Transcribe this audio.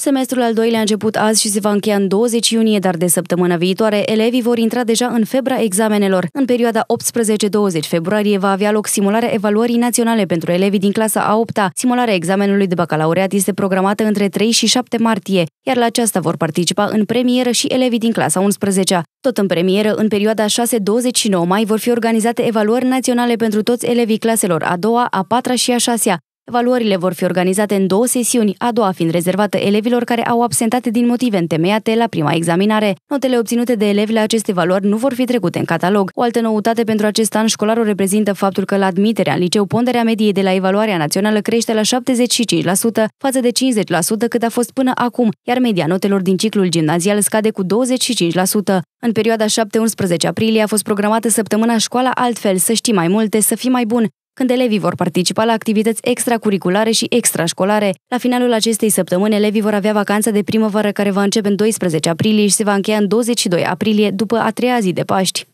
Semestrul al doilea a început azi și se va încheia în 20 iunie, dar de săptămâna viitoare elevii vor intra deja în febra examenelor. În perioada 18-20 februarie va avea loc simularea evaluării naționale pentru elevii din clasa a 8-a. Simularea examenului de bacalaureat este programată între 3 și 7 martie, iar la aceasta vor participa în premieră și elevii din clasa 11-a. Tot în premieră, în perioada 6-29 mai vor fi organizate evaluări naționale pentru toți elevii claselor a 2-a, a 4-a și a 6-a. Evaluările vor fi organizate în două sesiuni, a doua fiind rezervată elevilor care au absentat din motive întemeiate la prima examinare. Notele obținute de elevi la aceste valori nu vor fi trecute în catalog. O altă noutate pentru acest an școlar o reprezintă faptul că la admiterea în liceu ponderea mediei de la evaluarea națională crește la 75% față de 50% cât a fost până acum, iar media notelor din ciclul gimnazial scade cu 25%. În perioada 7-11 aprilie a fost programată săptămâna școala altfel, să știi mai multe, să fii mai bun, când elevii vor participa la activități extracurriculare și extrașcolare. La finalul acestei săptămâni, elevii vor avea vacanța de primăvară care va începe în 12 aprilie și se va încheia în 22 aprilie, după a treia zi de Paști.